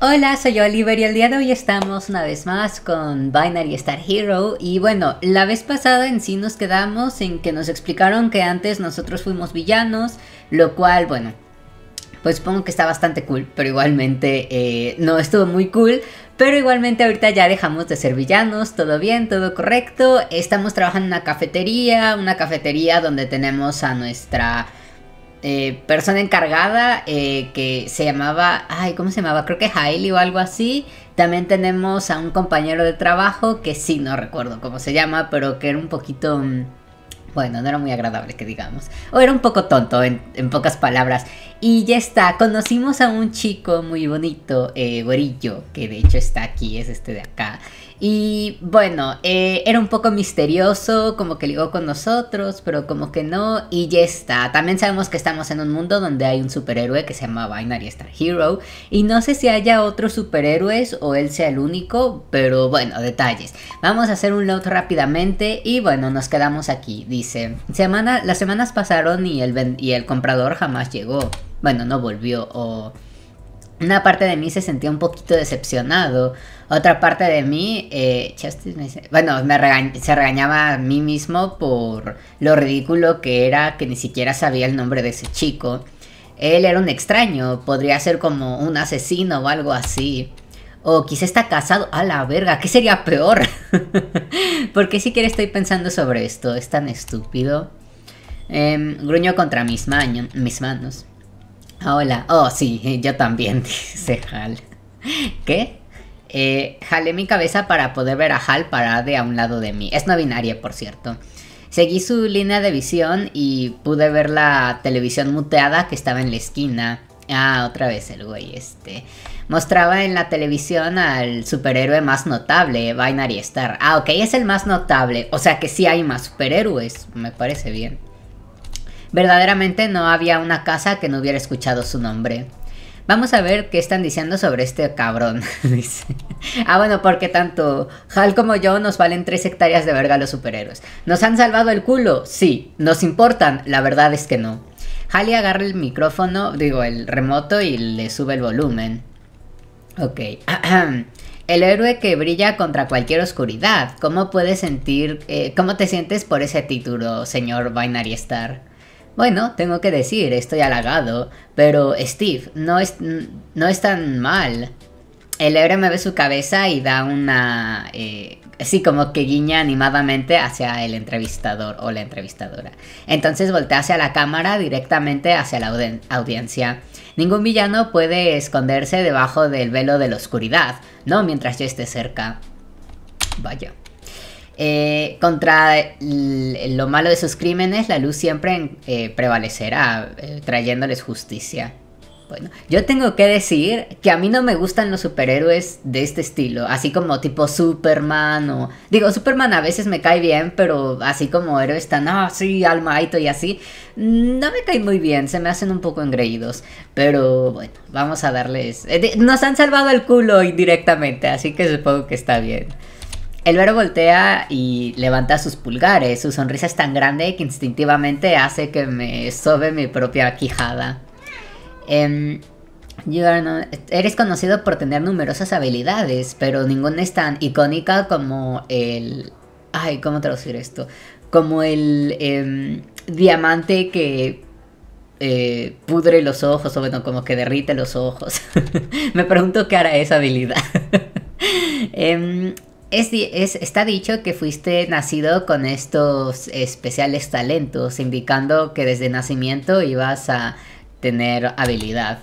Hola, soy Oliver y el día de hoy estamos una vez más con Binary Star Hero y bueno, la vez pasada en sí nos quedamos en que nos explicaron que antes nosotros fuimos villanos, lo cual bueno, pues supongo que está bastante cool, pero igualmente eh, no estuvo muy cool, pero igualmente ahorita ya dejamos de ser villanos, todo bien, todo correcto, estamos trabajando en una cafetería, una cafetería donde tenemos a nuestra eh, persona encargada eh, que se llamaba, ay, ¿cómo se llamaba? Creo que Hailey o algo así. También tenemos a un compañero de trabajo que sí, no recuerdo cómo se llama, pero que era un poquito... Mm, bueno, no era muy agradable que digamos. O era un poco tonto, en, pocas palabras. Y ya está, conocimos a un chico muy bonito, eh, gorillo, que de hecho está aquí, es este de acá. Y bueno, eh, era un poco misterioso, como que ligó con nosotros, pero como que no, y ya está. También sabemos que estamos en un mundo donde hay un superhéroe que se llama Binary Star Hero, y no sé si haya otros superhéroes o él sea el único, pero bueno, detalles. Vamos a hacer un load rápidamente y bueno, nos quedamos aquí. Dice, semana, las semanas pasaron y el, y el comprador jamás llegó. Bueno, no volvió, o... Una parte de mí se sentía un poquito decepcionado otra parte de mí, eh, bueno, me se regañaba a mí mismo por lo ridículo que era que ni siquiera sabía el nombre de ese chico. Él era un extraño, podría ser como un asesino o algo así. O quizá está casado. A la verga, ¿qué sería peor? ¿Por qué siquiera estoy pensando sobre esto? Es tan estúpido. Em, gruño contra mis, manos. Ah, hola. Oh, sí, yo también, dice Hal. ¿Qué? Eh, jalé mi cabeza para poder ver a Hal de a un lado de mí. Es no binaria, por cierto. Seguí su línea de visión y pude ver la televisión muteada que estaba en la esquina. Ah, otra vez el güey este. Mostraba en la televisión al superhéroe más notable, Binary Star. Ah, ok, es el más notable. O sea que sí hay más superhéroes. Me parece bien. Verdaderamente no había una casa que no hubiera escuchado su nombre. Vamos a ver qué están diciendo sobre este cabrón. dice. Ah, bueno, porque tanto Hal como yo nos valen tres hectáreas de verga los superhéroes. ¿Nos han salvado el culo? Sí. ¿Nos importan? La verdad es que no. Hal le agarra el micrófono, digo, el remoto y le sube el volumen. Ok. el héroe que brilla contra cualquier oscuridad. ¿Cómo puedes sentir, eh, cómo te sientes por ese título, señor Binary Star? Bueno, tengo que decir, estoy halagado, pero Steve, no es, no es tan mal. El héroe ve su cabeza y da una... Eh, así como que guiña animadamente hacia el entrevistador o la entrevistadora. Entonces voltea hacia la cámara directamente hacia la audiencia. Ningún villano puede esconderse debajo del velo de la oscuridad, no mientras yo esté cerca. Vaya. Eh, contra lo malo de sus crímenes, la luz siempre eh, prevalecerá, eh, trayéndoles justicia. Bueno, yo tengo que decir que a mí no me gustan los superhéroes de este estilo, así como tipo Superman o... Digo, Superman a veces me cae bien, pero así como héroes tan así, ah, sí, almaito y así, no me cae muy bien, se me hacen un poco engreídos, pero bueno, vamos a darles... Nos han salvado el culo indirectamente, así que supongo que está bien. El Vero voltea y levanta sus pulgares. Su sonrisa es tan grande que instintivamente hace que me sobe mi propia quijada. Em, eres conocido por tener numerosas habilidades, pero ninguna es tan icónica como el... Ay, ¿cómo traducir esto? Como el em, diamante que eh, pudre los ojos, o bueno, como que derrite los ojos. me pregunto qué hará esa habilidad. Em, es, está dicho que fuiste nacido con estos especiales talentos, indicando que desde nacimiento ibas a tener habilidad.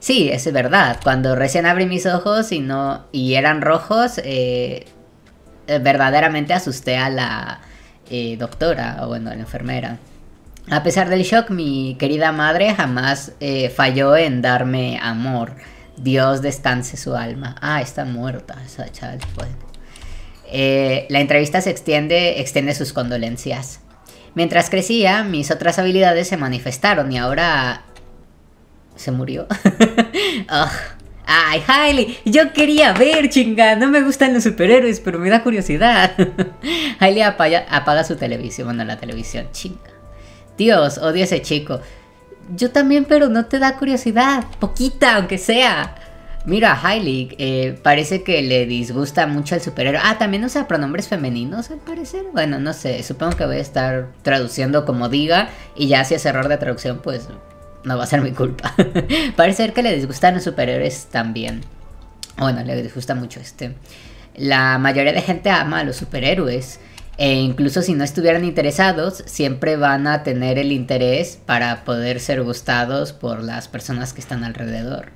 Sí, es verdad. Cuando recién abrí mis ojos y no y eran rojos, eh, verdaderamente asusté a la eh, doctora o bueno, a la enfermera. A pesar del shock, mi querida madre jamás eh, falló en darme amor. Dios descanse su alma. Ah, está muerta esa pues. Eh, la entrevista se extiende, extiende sus condolencias. Mientras crecía, mis otras habilidades se manifestaron y ahora... ¿Se murió? Ay, Hailey, yo quería ver, chinga. No me gustan los superhéroes, pero me da curiosidad. Hailey apaga, apaga, su televisión, bueno, la televisión, chinga. Dios, odio a ese chico. Yo también, pero no te da curiosidad. Poquita, aunque sea. Mira, a eh, parece que le disgusta mucho al superhéroe. Ah, también usa pronombres femeninos al parecer. Bueno, no sé, supongo que voy a estar traduciendo como diga y ya si es error de traducción, pues no va a ser mi culpa. parece que le disgustan los superhéroes también. Bueno, le disgusta mucho este. La mayoría de gente ama a los superhéroes. E incluso si no estuvieran interesados, siempre van a tener el interés para poder ser gustados por las personas que están alrededor.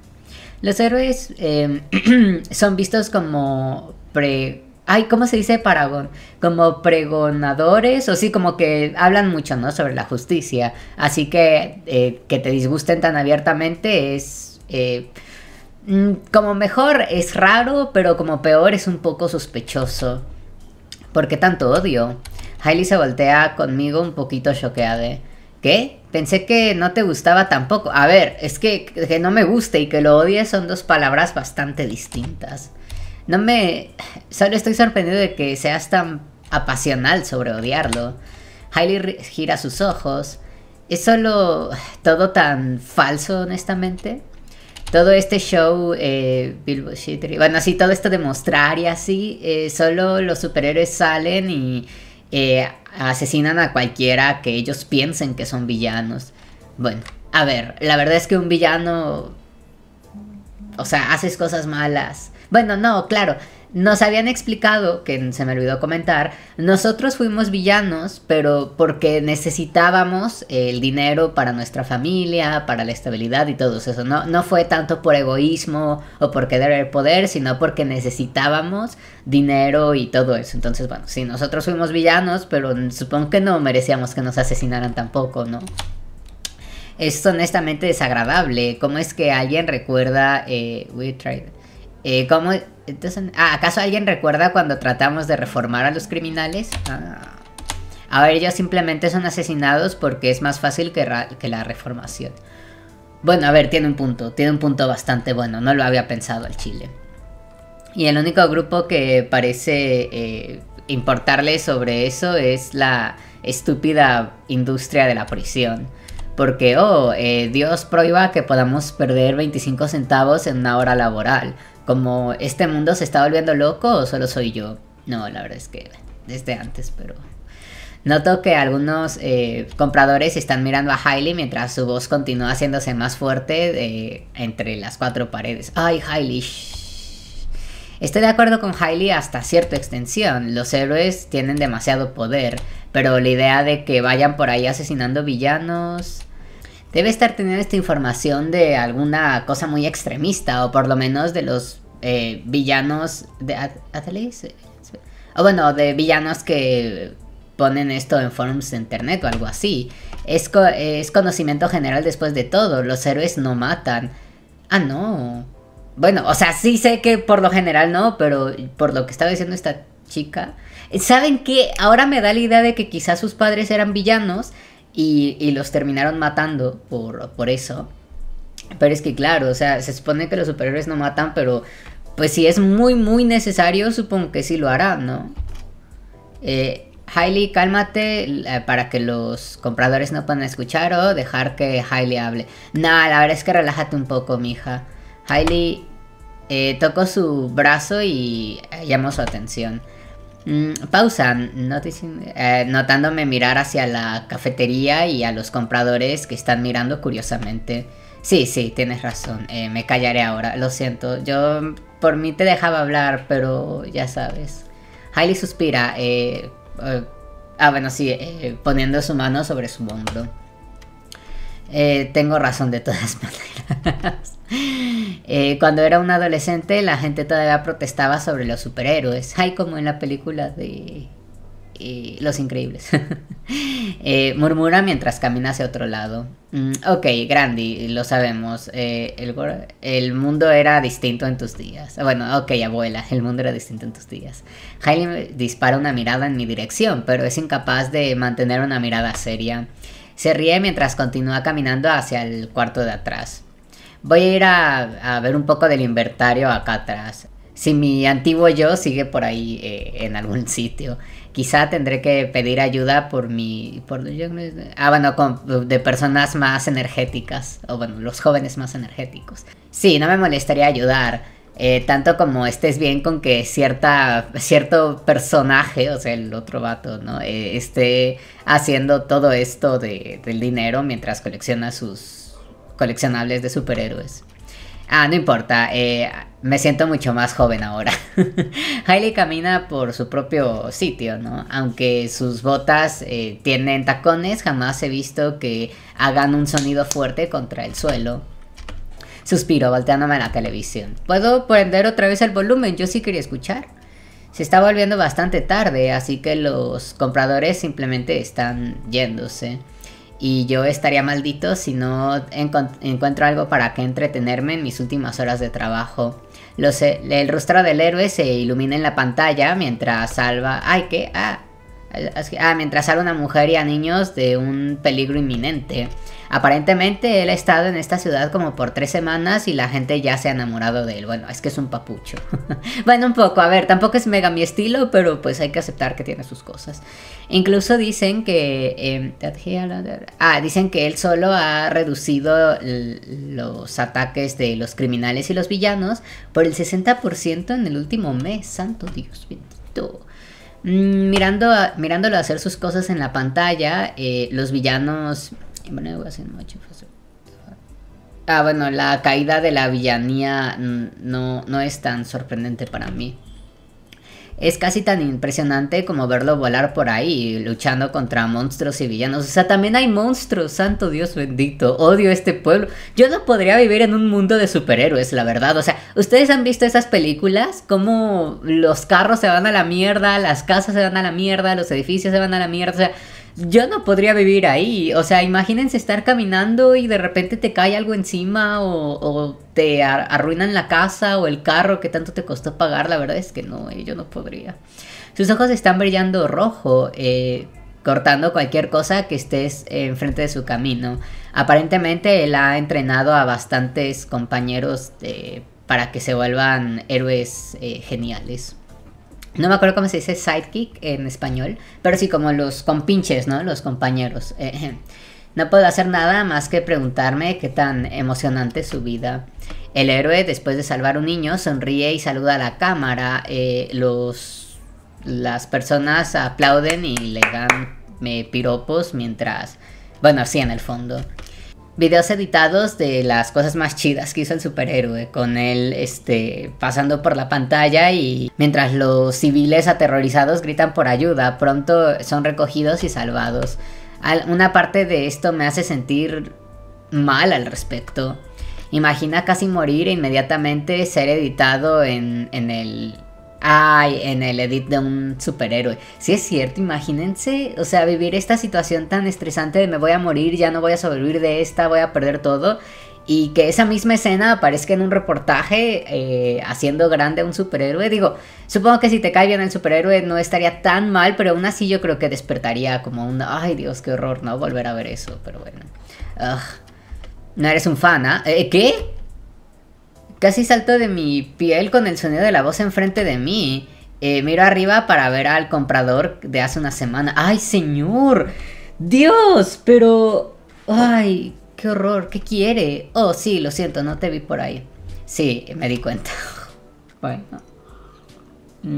Los héroes em, son vistos como pre... Ay, ¿cómo se dice paragón? Como pregonadores, o sí, como que hablan mucho, ¿no? Sobre la justicia. Así que eh, que te disgusten tan abiertamente es... Eh, mm, como mejor es raro, pero como peor es un poco sospechoso. ¿Por qué tanto odio? Hailey se voltea conmigo un poquito choqueada. ¿Qué? Pensé que no te gustaba tampoco. A ver, es que que no me guste y que lo odie son dos palabras bastante distintas. No me... Solo estoy sorprendido de que seas tan apasional sobre odiarlo. Hailey gira sus ojos. ¿Es solo todo tan falso, honestamente? Todo este show, eh, Bilbo bueno, así todo esto de mostrar y así, eh, solo los superhéroes salen y eh, asesinan a cualquiera que ellos piensen que son villanos. Bueno, a ver, la verdad es que un villano... O sea, haces cosas malas. Bueno, no, claro, nos habían explicado, que se me olvidó comentar, nosotros fuimos villanos, pero porque necesitábamos el dinero para nuestra familia, para la estabilidad y todo eso. No, no fue tanto por egoísmo o por querer el poder, sino porque necesitábamos dinero y todo eso. Entonces, bueno, sí, nosotros fuimos villanos, pero supongo que no merecíamos que nos asesinaran tampoco, ¿no? Es honestamente desagradable. ¿Cómo es que alguien recuerda... Eh, we tried eh, ah, ¿acaso alguien recuerda cuando tratamos de reformar a los criminales? Ah. A ver, ellos simplemente son asesinados porque es más fácil que, que la reformación. Bueno, a ver, tiene un punto, tiene un punto bastante bueno, no lo había pensado al Chile. Y el único grupo que parece eh, importarle sobre eso es la estúpida industria de la prisión. Porque, oh, eh, Dios prohíba que podamos perder 25 centavos en una hora laboral como este mundo se está volviendo loco o solo soy yo. No, la verdad es que desde antes, pero... Noto que algunos eh, compradores están mirando a Hailey mientras su voz continúa haciéndose más fuerte eh, entre las cuatro paredes. ¡Ay, Hailey! Estoy de acuerdo con Hailey hasta cierta extensión. Los héroes tienen demasiado poder, pero la idea de que vayan por ahí asesinando villanos debe estar teniendo esta información de alguna cosa muy extremista, o por lo menos de los eh, villanos de O bueno, de villanos que ponen esto en forums de internet o algo así. Es, es conocimiento general después de todo. Los héroes no matan. Ah, no. Bueno, o sea, sí sé que por lo general no, pero por lo que estaba diciendo esta chica. ¿Saben qué? Ahora me da la idea de que quizás sus padres eran villanos y, los terminaron matando por, por eso. Pero es que claro, o sea, se supone que los superiores no matan, pero pues si es muy, muy necesario, supongo que sí lo harán, ¿no? Eh, Hailey, cálmate eh, para que los compradores no puedan escuchar o dejar que Hailey hable. No, la verdad es que relájate un poco, mija. Hailey eh, tocó su brazo y eh, llamó su atención. Mm, pausa, eh, notándome mirar hacia la cafetería y a los compradores que están mirando curiosamente. Sí, sí, tienes razón, eh, me callaré ahora, lo siento, yo por mí te dejaba hablar, pero ya sabes. Hailey suspira, eh, eh ah bueno, sí, poniendo su mano sobre su hombro. tengo razón de todas maneras. Eh, cuando era un adolescente la gente todavía protestaba sobre los superhéroes. Hay como en la película de eh, Los Increíbles. Eh, murmura mientras camina hacia otro lado. Mm, ok, Grandi, lo sabemos. El, el, mundo era distinto en tus días. Bueno, ok, abuela, el mundo era distinto en tus días. Hailey dispara una mirada en mi dirección, pero es incapaz de mantener una mirada seria. Se ríe mientras continúa caminando hacia el cuarto de atrás. Voy a ir a, ver un poco del inventario acá atrás. Si mi antiguo yo sigue por ahí eh, en algún sitio. Quizá tendré que pedir ayuda por mi... Por, ah, bueno, de personas más energéticas. O bueno, los jóvenes más energéticos. Sí, no me molestaría ayudar. Eh, tanto como estés bien con que cierta, cierto personaje, o sea, el otro vato, ¿no? Eh, esté haciendo todo esto de, del dinero mientras colecciona sus, coleccionables de superhéroes. Ah, no importa, eh, me siento mucho más joven ahora. Hailey camina por su propio sitio, ¿no? Aunque sus botas eh, tienen tacones, jamás he visto que hagan un sonido fuerte contra el suelo. Suspiro, volteándome a la televisión. ¿Puedo prender otra vez el volumen? Yo sí quería escuchar. Se está volviendo bastante tarde, así que los compradores simplemente están yéndose. Y yo estaría maldito si no encuentro algo para que entretenerme en mis últimas horas de trabajo. el rostro del héroe se ilumina en la pantalla mientras salva... ¡Ay, qué! Ah, ah, mientras salva a una mujer y a niños de un peligro inminente. Aparentemente él ha estado en esta ciudad como por tres semanas y la gente ya se ha enamorado de él. Bueno, es que es un papucho. bueno, un poco, a ver, tampoco es mega mi estilo, pero pues hay que aceptar que tiene sus cosas. Incluso dicen que... Em, ah, dicen que él solo ha reducido los ataques de los criminales y los villanos por el 60% en el último mes. Santo Dios bendito. Mm, mirando a, mirándolo hacer sus cosas en la pantalla, eh, los villanos Ah, bueno, la caída de la villanía no, no es tan sorprendente para mí. Es casi tan impresionante como verlo volar por ahí, luchando contra monstruos y villanos. O sea, también hay monstruos, santo Dios bendito. Odio este pueblo. Yo no podría vivir en un mundo de superhéroes, la verdad. O sea, ¿ustedes han visto esas películas? Cómo los carros se van a la mierda, las casas se van a la mierda, los edificios se van a la mierda. O sea, yo no podría vivir ahí. O sea, imagínense estar caminando y de repente te cae algo encima o, te arruinan la casa o el carro que tanto te costó pagar. La verdad es que no, eh, yo no podría. Sus ojos están brillando rojo, eh, cortando cualquier cosa que estés eh, enfrente de su camino. Aparentemente él ha entrenado a bastantes compañeros para que se vuelvan héroes geniales no me acuerdo cómo se dice sidekick en español, pero sí como los compinches, ¿no? Los compañeros. Eh, eh, no puedo hacer nada más que preguntarme qué tan emocionante es su vida. El héroe, después de salvar a un niño, sonríe y saluda a la cámara. Eh, los, las personas aplauden y le dan piropos mientras... Bueno, así en el fondo videos editados de las cosas más chidas que hizo el superhéroe, con él este, pasando por la pantalla y mientras los civiles aterrorizados gritan por ayuda, pronto son recogidos y salvados. una parte de esto me hace sentir mal al respecto. Imagina casi morir e inmediatamente ser editado en, en el Ay, en el edit de un superhéroe. si es cierto, imagínense, o sea, vivir esta situación tan estresante de me voy a morir, ya no voy a sobrevivir de esta, voy a perder todo. Y que esa misma escena aparezca en un reportaje eh, haciendo grande a un superhéroe. Digo, supongo que si te cae bien el superhéroe no estaría tan mal, pero aún así yo creo que despertaría como un... Ay Dios, qué horror, ¿no? Volver a ver eso, pero bueno. No eres un fan, ¿ah? ¿eh? ¿Qué? Casi salto de mi piel con el sonido de la voz enfrente de mí. Eh, miro arriba para ver al comprador de hace una semana. ¡Ay, señor! ¡Dios! Pero... ¡Ay! ¡Qué horror! ¿Qué quiere? Oh, sí, lo siento, no te vi por ahí. Sí, me di cuenta. bueno. Él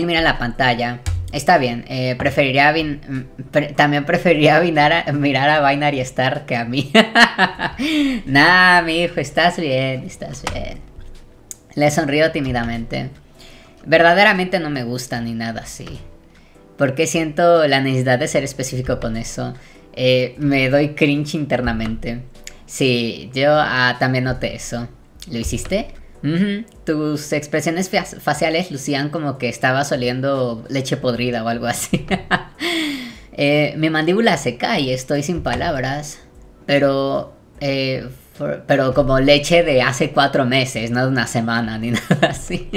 mm. mira la pantalla. Está bien, eh, preferiría mm, también preferiría mirar a Binary Star que a mí. nah, mi hijo, estás bien, estás bien. Le sonrío tímidamente. Verdaderamente no me gusta ni nada así. Porque siento la necesidad de ser específico con eso. Eh, me doy cringe internamente. Sí, yo ah, también noté eso. ¿Lo hiciste? Tus expresiones faciales lucían como que estabas oliendo leche podrida o algo así. Eh, mi mandíbula se cae, estoy sin palabras. Pero. Eh, pero como leche de hace cuatro meses, no de una semana ni nada así.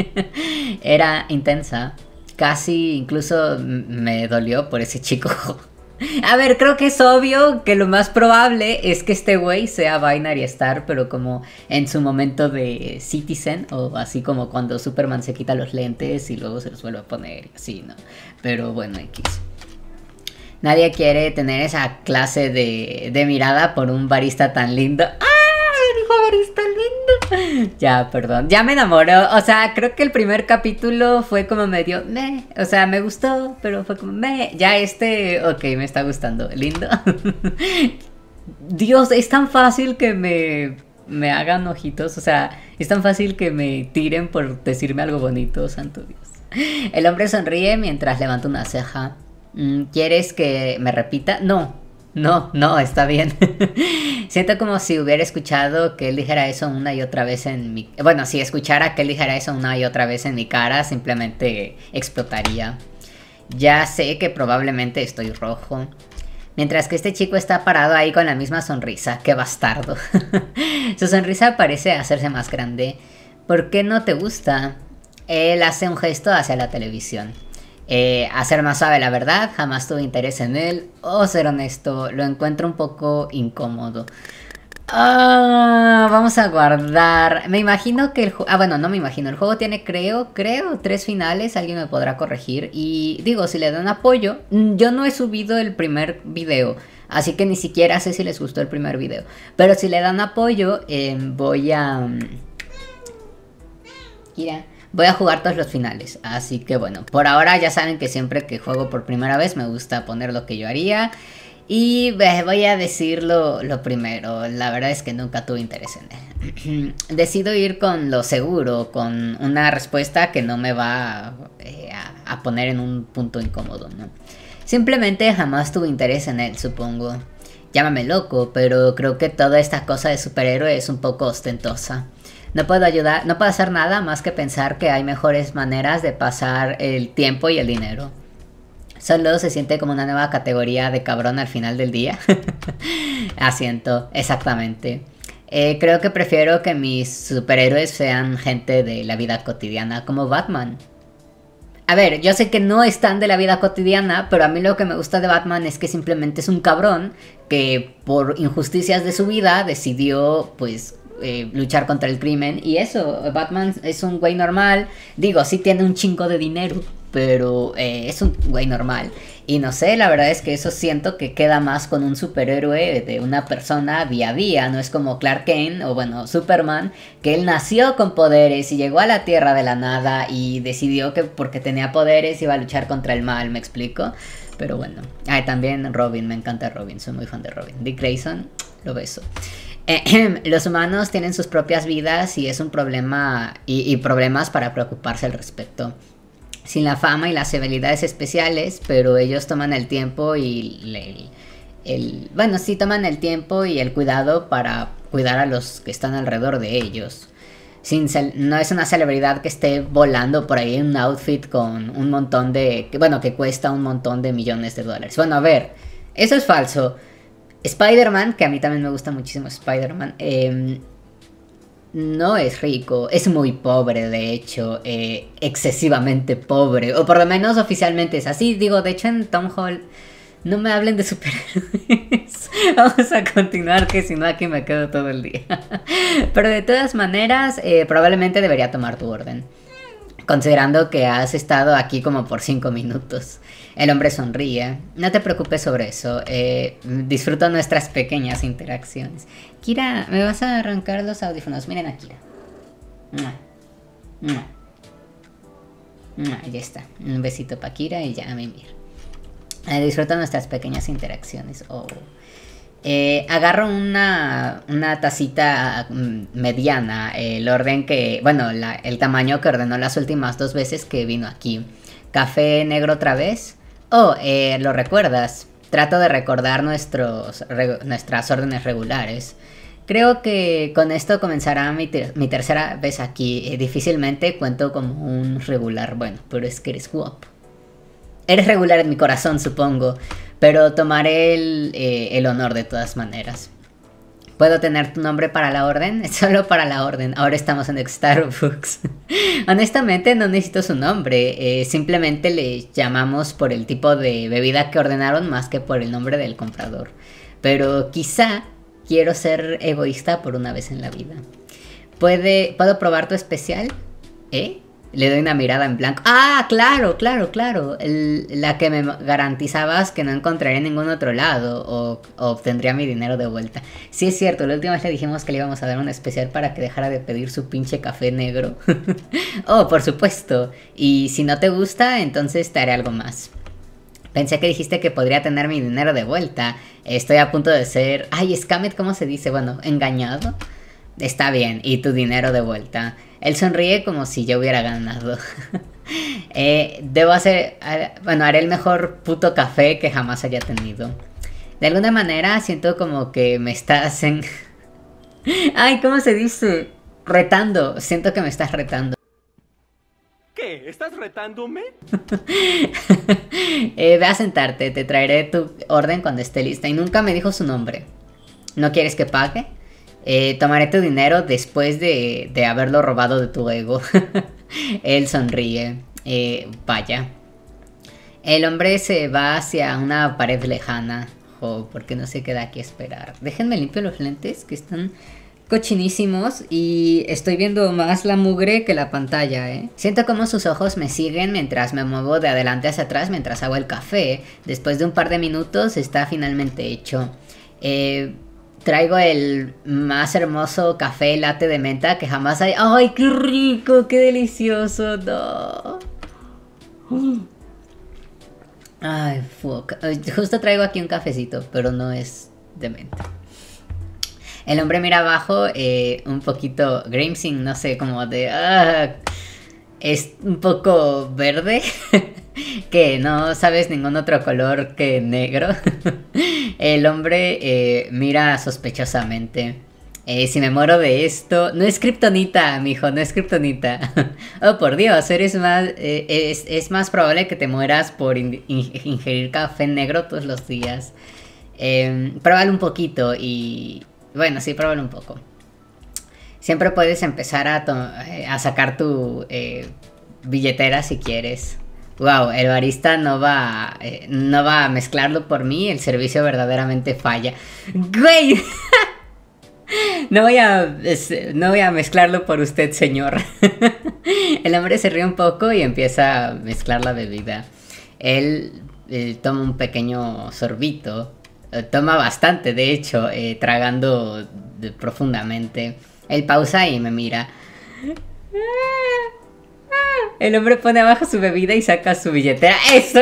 Era intensa. Casi incluso me dolió por ese chico. A ver, creo que es obvio que lo más probable es que este güey sea Binary Star, pero como en su momento de Citizen, o así como cuando Superman se quita los lentes y luego se los vuelve a poner, así, ¿no? Pero bueno, X. Nadie quiere tener esa clase de, mirada por un barista tan lindo. ¡Ah! Howard está lindo. Ya, perdón. Ya me enamoró. O sea, creo que el primer capítulo fue como medio me. O sea, me gustó, pero fue como me. Ya este, ok, me está gustando. Lindo. Dios, es tan fácil que me, me hagan ojitos. O sea, es tan fácil que me tiren por decirme algo bonito, santo Dios. El hombre sonríe mientras levanta una ceja. Mm, ¿Quieres que me repita? No, no, no, está bien. Siento como si hubiera escuchado que él dijera eso una y otra vez en mi... Bueno, si escuchara que él dijera eso una y otra vez en mi cara, simplemente explotaría. Ya sé que probablemente estoy rojo. Mientras que este chico está parado ahí con la misma sonrisa, qué bastardo. Su sonrisa parece hacerse más grande. ¿Por qué no te gusta? Él hace un gesto hacia la televisión. Eh, hacer más suave la verdad, jamás tuve interés en él. O ser honesto, lo encuentro un poco incómodo. Ah, vamos a guardar. Me imagino que el juego. Ah, bueno, no me imagino. El juego tiene, creo, creo, tres finales. Alguien me podrá corregir. Y digo, si le dan apoyo. Mm, yo no he subido el primer video. Así que ni siquiera sé si les gustó el primer video. Pero si le dan apoyo, eh, voy a. Mm, mira voy a jugar todos los finales. Así que bueno, por ahora ya saben que siempre que juego por primera vez me gusta poner lo que yo haría. Y voy a decir lo, primero, la verdad es que nunca tuve interés en él. Decido ir con lo seguro, con una respuesta que no me va eh, a, poner en un punto incómodo, ¿no? Simplemente jamás tuve interés en él, supongo. Llámame loco, pero creo que toda esta cosa de superhéroe es un poco ostentosa no puedo ayudar, no puedo hacer nada más que pensar que hay mejores maneras de pasar el tiempo y el dinero. Solo se siente como una nueva categoría de cabrón al final del día. Asiento, exactamente. Eh, creo que prefiero que mis superhéroes sean gente de la vida cotidiana como Batman. A ver, yo sé que no están de la vida cotidiana, pero a mí lo que me gusta de Batman es que simplemente es un cabrón que por injusticias de su vida decidió pues eh, luchar contra el crimen. Y eso, Batman es un güey normal. Digo, sí tiene un chingo de dinero, pero eh, es un güey normal. Y no sé, la verdad es que eso siento que queda más con un superhéroe de una persona vía vía, no es como Clark Kane o bueno, Superman, que él nació con poderes y llegó a la Tierra de la nada y decidió que porque tenía poderes iba a luchar contra el mal, me explico. Pero bueno, ah, también Robin, me encanta Robin, soy muy fan de Robin. Dick Grayson, lo beso los humanos tienen sus propias vidas y es un problema y, problemas para preocuparse al respecto. Sin la fama y las habilidades especiales, pero ellos toman el tiempo y el, bueno, sí toman el tiempo y el cuidado para cuidar a los que están alrededor de ellos. Sin no es una celebridad que esté volando por ahí en un outfit con un montón de, bueno, que cuesta un montón de millones de dólares. Bueno, a ver, eso es falso. Spider-Man, que a mí también me gusta muchísimo Spider-Man, em, no es rico, es muy pobre de hecho, eh, excesivamente pobre, o por lo menos oficialmente es así, digo, de hecho en Tom Hall... No me hablen de superhéroes. Vamos a continuar, que si no aquí me quedo todo el día. Pero de todas maneras, eh, probablemente debería tomar tu orden. Considerando que has estado aquí como por cinco minutos. El hombre sonríe. No te preocupes sobre eso. Eh, disfruto nuestras pequeñas interacciones. Kira, ¿me vas a arrancar los audífonos? Miren a Kira. Ya está. Un besito para Kira y ya a mimir. Eh, disfruto nuestras pequeñas interacciones. Oh. Eh, agarro una, tacita mm, mediana, el orden que, bueno, el tamaño que ordenó las últimas dos veces que vino aquí. Café negro otra vez, Oh, eh, lo recuerdas. Trato de recordar nuestros, nuestras órdenes regulares. Creo que con esto comenzará mi, tercera vez aquí. Eh, difícilmente cuento como un regular. Bueno, pero es que eres guapo. Eres regular en mi corazón, supongo. Pero tomaré el, eh, el honor de todas maneras. Puedo tener tu nombre para la orden, solo para la orden. Ahora estamos en Starbucks. Honestamente no necesito su nombre, eh, simplemente le llamamos por el tipo de bebida que ordenaron más que por el nombre del comprador. Pero quizá quiero ser egoísta por una vez en la vida. ¿Puede, ¿Puedo probar tu especial? ¿Eh? Le doy una mirada en blanco. Ah, claro, claro, claro. la que me garantizabas que no encontraría ningún otro lado o, obtendría mi dinero de vuelta. Sí es cierto, la última vez le dijimos que le íbamos a dar un especial para que dejara de pedir su pinche café negro. oh, por supuesto. Y si no te gusta, entonces te haré algo más. Pensé que dijiste que podría tener mi dinero de vuelta. Estoy a punto de ser... Ay, Scamet, ¿cómo se dice? Bueno, engañado. Está bien, y tu dinero de vuelta. Él sonríe como si yo hubiera ganado. Eh, debo hacer... Eh, bueno, haré el mejor puto café que jamás haya tenido. De alguna manera siento como que me estás en... Ay, ¿cómo se dice? Retando. Siento que me estás retando. ¿Qué? ¿Estás retándome? Eh, ve a sentarte, te traeré tu orden cuando esté lista. Y nunca me dijo su nombre. ¿No quieres que pague? Eh, tomaré tu dinero después de, haberlo robado de tu ego. Él sonríe. Eh, vaya. El hombre se va hacia una pared lejana. Oh, porque no se queda aquí esperar. Déjenme limpiar los lentes que están cochinísimos y estoy viendo más la mugre que la pantalla, ¿eh? Siento como sus ojos me siguen mientras me muevo de adelante hacia atrás mientras hago el café. Después de un par de minutos está finalmente hecho. Eh, traigo el más hermoso café latte de menta que jamás hay. ¡Ay, qué rico! ¡Qué delicioso! No. Ay, fuck. Justo traigo aquí un cafecito, pero no es de menta. El hombre mira abajo, eh, un poquito grimsing, no sé, como de... Ah, es un poco verde. que no sabes ningún otro color que negro, el hombre eh, mira sospechosamente. Eh, si me muero de esto, no es kriptonita, mijo, no es kriptonita. oh, por Dios, eres más, eh, es, más probable que te mueras por ingerir café negro todos los días. Eh, pruébalo un poquito y... Bueno, sí, pruébalo un poco. Siempre puedes empezar a, a sacar tu billetera si quieres wow, el barista no va, eh, no va a mezclarlo por mí, el servicio verdaderamente falla. Güey, no voy a, no voy a mezclarlo por usted, señor. el hombre se ríe un poco y empieza a mezclar la bebida. Él, toma un pequeño sorbito, eh, toma bastante, de hecho, eh, tragando profundamente. Él pausa y me mira. El hombre pone abajo su bebida y saca su billetera ¡Eso!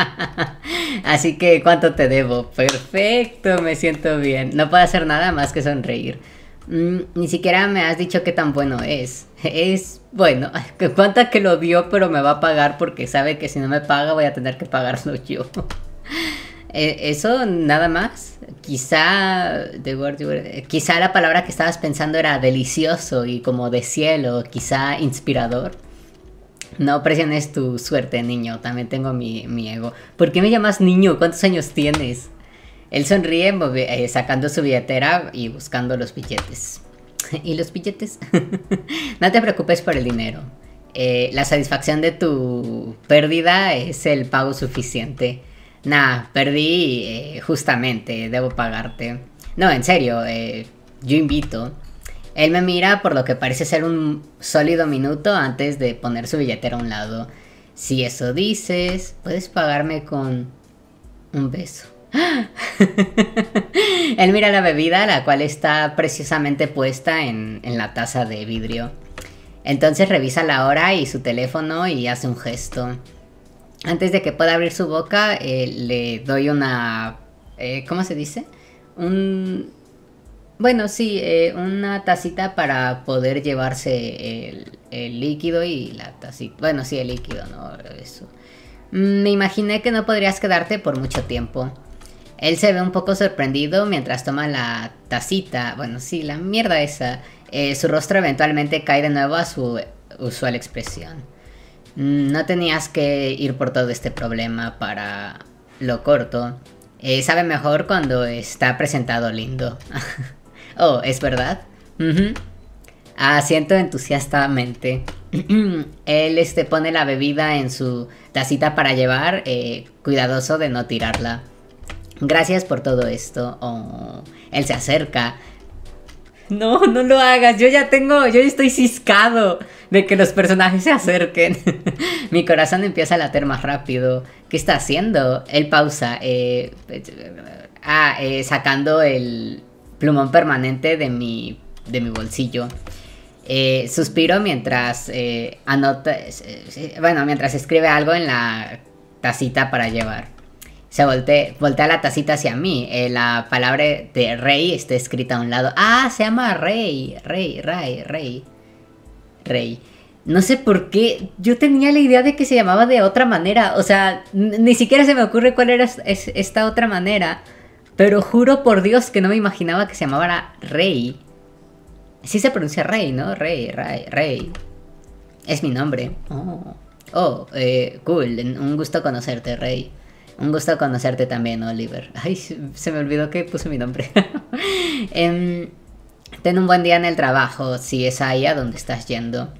Así que, ¿cuánto te debo? Perfecto, me siento bien. No puedo hacer nada más que sonreír. Mm, ni siquiera me has dicho qué tan bueno es. Es bueno. Cuenta que lo dio, pero me va a pagar porque sabe que si no me paga voy a tener que pagarlo yo. Eh, eso nada más. Quizá, eh, quizá la palabra que estabas pensando era delicioso y como de cielo, quizá inspirador. No presiones tu suerte, niño. También tengo mi, mi ego. ¿Por qué me llamas niño? ¿Cuántos años tienes? Él sonríe eh, sacando su billetera y buscando los billetes. ¿Y los billetes? no te preocupes por el dinero. la satisfacción de tu pérdida es el pago suficiente. Nah, perdí eh, justamente, debo pagarte. No, en serio, eh, yo invito. Él me mira por lo que parece ser un sólido minuto antes de poner su billetera a un lado. Si eso dices, puedes pagarme con un beso. Él mira la bebida, la cual está preciosamente puesta en, en la taza de vidrio. Entonces revisa la hora y su teléfono y hace un gesto antes de que pueda abrir su boca, eh, le doy una... Eh, ¿Cómo se dice? Un... Bueno, sí, eh, una tacita para poder llevarse el, el, líquido y la tacita... Bueno, sí, el líquido, ¿no? Eso. Mm, me imaginé que no podrías quedarte por mucho tiempo. Él se ve un poco sorprendido mientras toma la tacita. Bueno, sí, la mierda esa. Eh, su rostro eventualmente cae de nuevo a su usual expresión. Mm, no tenías que ir por todo este problema para lo corto. Eh, sabe mejor cuando está presentado lindo. oh, ¿es verdad? Asiento ah, entusiastamente. Él este, pone la bebida en su tacita para llevar, eh, cuidadoso de no tirarla. Gracias por todo esto. Oh, él se acerca, No, no lo hagas. Yo ya tengo, yo ya estoy ciscado de que los personajes se acerquen. Mi corazón empieza a latir más rápido. ¿Qué está haciendo? Él pausa. Eh, ah, eh, sacando el plumón permanente de mi, de mi bolsillo. Eh, suspiro mientras eh, anota, bueno, mientras escribe algo en la tacita para llevar. Se voltea, voltea la tacita hacia mí. Eh, la palabra de rey está escrita a un lado. Ah, se llama rey, rey, rey, rey. Rey. No sé por qué. Yo tenía la idea de que se llamaba de otra manera. O sea, ni siquiera se me ocurre cuál era esta otra manera. Pero juro por Dios que no me imaginaba que se llamara Rey. Sí se pronuncia Rey, ¿no? Rey, Rey, Rey. Es mi nombre. Oh, oh eh, cool. Un gusto conocerte, Rey. Un gusto conocerte también, Oliver. Ay, se me olvidó que puse mi nombre. Em, ten un buen día en el trabajo, si es ahí a donde estás yendo.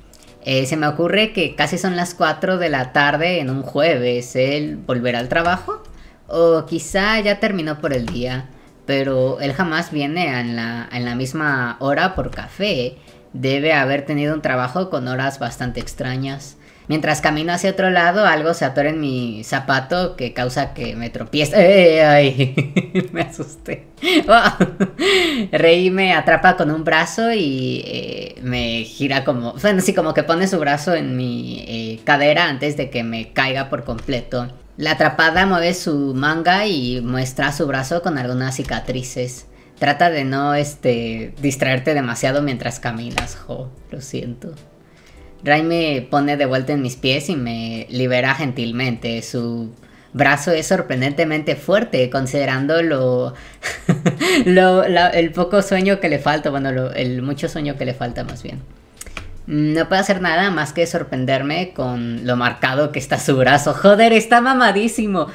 Eh, se me ocurre que casi son las 4 de la tarde en un jueves. ¿Él volverá al trabajo? O quizá ya terminó por el día, pero él jamás viene en la, en la misma hora por café. Debe haber tenido un trabajo con horas bastante extrañas. Mientras camino hacia otro lado, algo se atora en mi zapato que causa que me tropiece. ¡Ay! me asusté. Rey me atrapa con un brazo y eh, me gira como. Bueno, sí, como que pone su brazo en mi eh, cadera antes de que me caiga por completo. La atrapada mueve su manga y muestra su brazo con algunas cicatrices. Trata de no este, distraerte demasiado mientras caminas, jo, lo siento. Ray me pone de vuelta en mis pies y me libera gentilmente. Su brazo es sorprendentemente fuerte, considerando lo, el poco sueño que le falta, bueno, el mucho sueño que le falta más bien. No puedo hacer nada más que sorprenderme con lo marcado que está su brazo. Joder, está mamadísimo.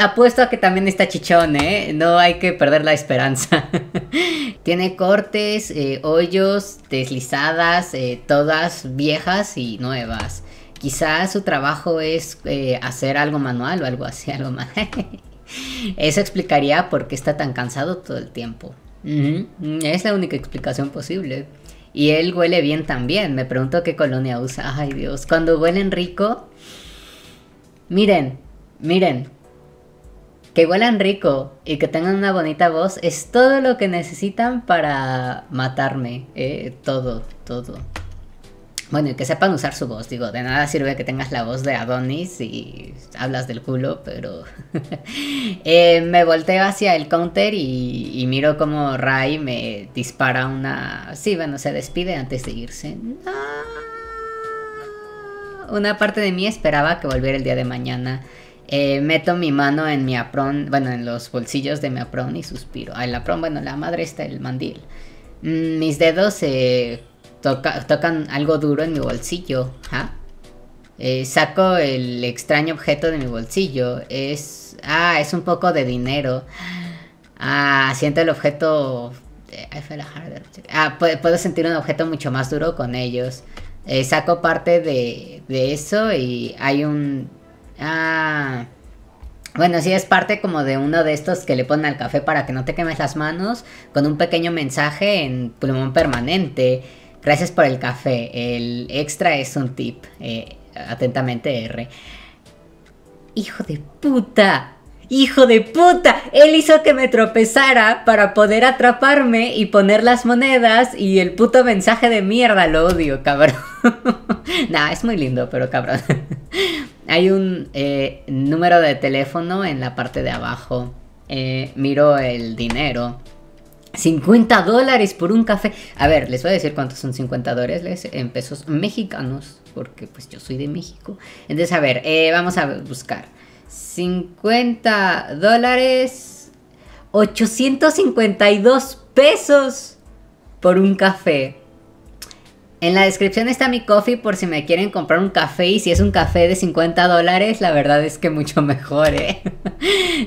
apuesto a que también está chichón, ¿eh? No hay que perder la esperanza. Tiene cortes, eh, hoyos, deslizadas, eh, todas viejas y nuevas. Quizás su trabajo es eh, hacer algo manual o algo así, algo más. Eso explicaría por qué está tan cansado todo el tiempo. Es la única explicación posible. Y él huele bien también. Me pregunto qué colonia usa. Ay Dios, cuando huelen rico... Miren, miren. Que huelan rico y que tengan una bonita voz es todo lo que necesitan para matarme. Eh, todo, todo. Bueno, y que sepan usar su voz, digo, de nada sirve que tengas la voz de Adonis y hablas del culo, pero... Eh, me volteo hacia el counter y, miro como Rai me dispara una... Sí, bueno, se despide antes de irse. Una parte de mí esperaba que volviera el día de mañana. Eh, meto mi mano en mi apron, bueno, en los bolsillos de mi apron y suspiro. Ah, el apron, bueno, la madre está el mandil. Mm, mis dedos se... Eh, tocan algo duro en mi bolsillo. Eh, saco el extraño objeto de mi bolsillo. Es. Ah, es un poco de dinero. Ah, siento el objeto. Eh, ah, puedo sentir un objeto mucho más duro con ellos. Eh, saco parte de, de eso y hay un. Ah. Bueno, sí es parte como de uno de estos que le ponen al café para que no te quemes las manos, con un pequeño mensaje en pulmón permanente. Gracias por el café. El extra es un tip. Eh, atentamente, R. Hijo de puta. ¡Hijo de puta! Él hizo que me tropezara para poder atraparme y poner las monedas y el puto mensaje de mierda, lo odio, cabrón. nah, es muy lindo, pero cabrón. Hay un eh, número de teléfono en la parte de abajo. Eh, miro el dinero. 50 dólares por un café. A ver, les voy a decir cuántos son 50 dólares en pesos mexicanos, porque pues yo soy de México. Entonces, a ver, eh, vamos a buscar. 50 dólares, 852 pesos por un café. En la descripción está mi coffee por si me quieren comprar un café y si es un café de 50 dólares, la verdad es que mucho mejor, ¿eh?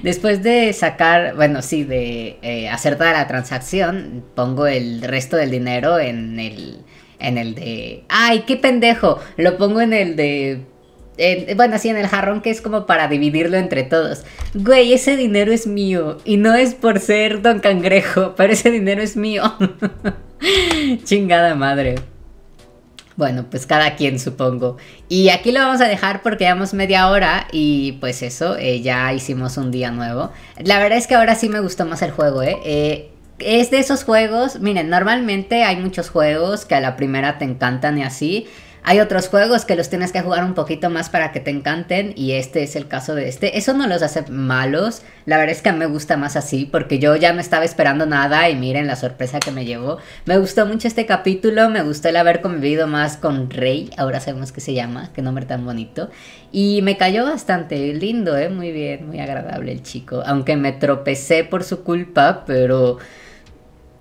Después de sacar, bueno, sí, de hacer eh, toda la transacción, pongo el resto del dinero en el, en el de... ¡Ay, qué pendejo! Lo pongo en el de... bueno, sí, en el jarrón que es como para dividirlo entre todos. Güey, ese dinero es mío. Y no es por ser don cangrejo, pero ese dinero es mío. Chingada madre. Bueno, pues cada quien supongo. Y aquí lo vamos a dejar porque llevamos media hora y pues eso, eh, ya hicimos un día nuevo. La verdad es que ahora sí me gustó más el juego, ¿eh? eh es de esos juegos, miren, normalmente hay muchos juegos que a la primera te encantan y así, hay otros juegos que los tienes que jugar un poquito más para que te encanten y este es el caso de este. Eso no los hace malos, la verdad es que me gusta más así porque yo ya no estaba esperando nada y miren la sorpresa que me llevó. Me gustó mucho este capítulo, me gustó el haber convivido más con Rey, ahora sabemos qué se llama, qué nombre tan bonito. Y me cayó bastante lindo, ¿eh? muy bien, muy agradable el chico, aunque me tropecé por su culpa, pero...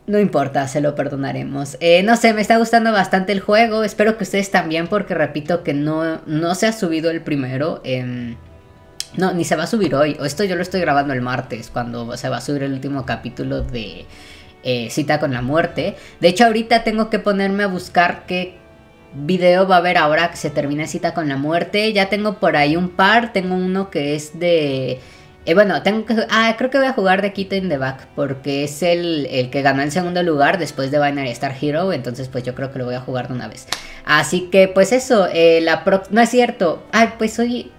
No importa, se lo perdonaremos. Eh, no sé, me está gustando bastante el juego. Espero que ustedes también, porque repito que no, no se ha subido el primero. Em, no, ni se va a subir hoy. Esto yo lo estoy grabando el martes, cuando se va a subir el último capítulo de eh, Cita con la Muerte. De hecho, ahorita tengo que ponerme a buscar qué video va a haber ahora que se termina Cita con la Muerte. Ya tengo por ahí un par. Tengo uno que es de... Eh, bueno, tengo que, ah, creo que voy a jugar de Quito in the Back, porque es el, que ganó en segundo lugar después de Binary Star Hero, entonces pues yo creo que lo voy a jugar de una vez. Así que pues eso, eh, la No es cierto, ay, pues hoy,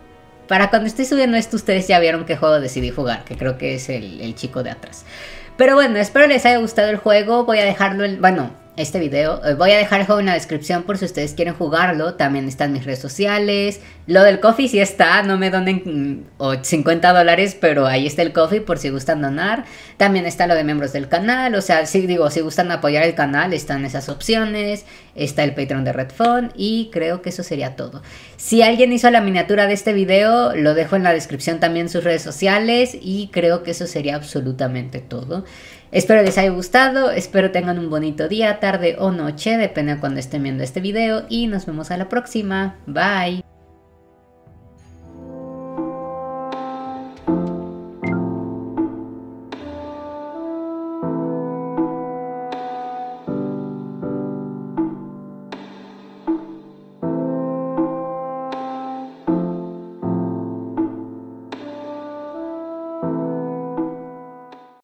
para cuando estoy subiendo esto ustedes ya vieron qué juego decidí jugar, que creo que es el, el chico de atrás. Pero bueno, espero les haya gustado el juego, voy a dejarlo, en... bueno, este video. Eh, voy a dejar el juego en la descripción por si ustedes quieren jugarlo. También están mis redes sociales. Lo del coffee sí está, no me donen 50 mm, dólares, pero ahí está el coffee por si gustan donar. También está lo de miembros del canal, o sea, si digo, si gustan apoyar el canal, están esas opciones. Está el Patreon de Redphone y creo que eso sería todo. Si alguien hizo la miniatura de este video, lo dejo en la descripción también sus redes sociales y creo que eso sería absolutamente todo. Espero les haya gustado, espero tengan un bonito día, tarde o noche, depende de cuando estén viendo este video y nos vemos a la próxima. Bye.